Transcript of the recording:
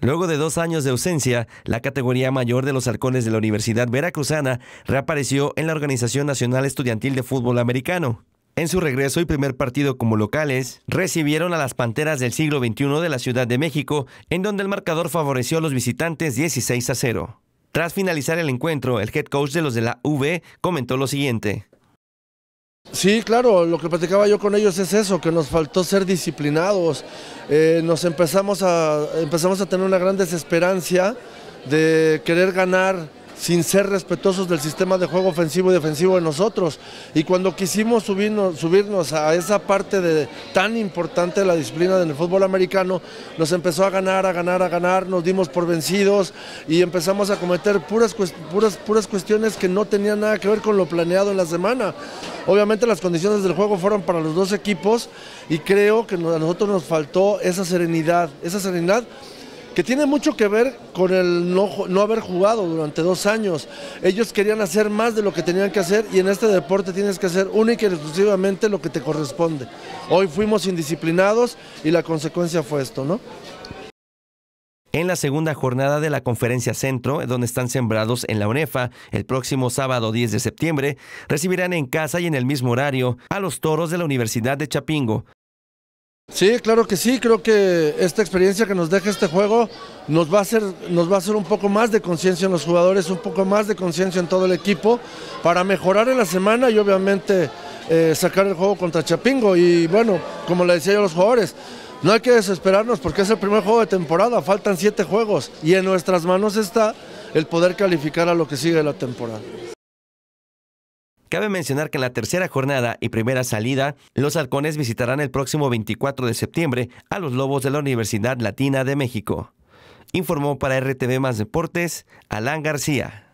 Luego de dos años de ausencia, la categoría mayor de los halcones de la Universidad Veracruzana reapareció en la Organización Nacional Estudiantil de Fútbol Americano. En su regreso y primer partido como locales, recibieron a las Panteras del siglo XXI de la Ciudad de México, en donde el marcador favoreció a los visitantes 16 a 0. Tras finalizar el encuentro, el head coach de los de la UV comentó lo siguiente. Sí, claro, lo que platicaba yo con ellos es eso, que nos faltó ser disciplinados. Eh, nos empezamos a, empezamos a tener una gran desesperanza de querer ganar sin ser respetuosos del sistema de juego ofensivo y defensivo de nosotros. Y cuando quisimos subirnos, subirnos a esa parte de, tan importante de la disciplina del fútbol americano, nos empezó a ganar, a ganar, a ganar, nos dimos por vencidos y empezamos a cometer puras, puras, puras cuestiones que no tenían nada que ver con lo planeado en la semana. Obviamente las condiciones del juego fueron para los dos equipos y creo que a nosotros nos faltó esa serenidad, esa serenidad que tiene mucho que ver con el no, haber jugado durante dos años. Ellos querían hacer más de lo que tenían que hacer y en este deporte tienes que hacer única y exclusivamente lo que te corresponde. Hoy fuimos indisciplinados y la consecuencia fue esto, ¿no? En la segunda jornada de la Conferencia Centro, donde están sembrados en la UNEFA, el próximo sábado 10 de septiembre, recibirán en casa y en el mismo horario a los toros de la Universidad de Chapingo. Sí, claro que sí, creo que esta experiencia que nos deja este juego nos va a hacer, nos va a un poco más de conciencia en los jugadores, un poco más de conciencia en todo el equipo para mejorar en la semana y obviamente eh, sacar el juego contra Chapingo. Y bueno, como le decía yo a los jugadores, no hay que desesperarnos porque es el primer juego de temporada, faltan siete juegos y en nuestras manos está el poder calificar a lo que sigue la temporada. Cabe mencionar que en la tercera jornada y primera salida, los halcones visitarán el próximo 24 de septiembre a los Lobos de la Universidad Latina de México. Informó para RTV Más Deportes, Alan García.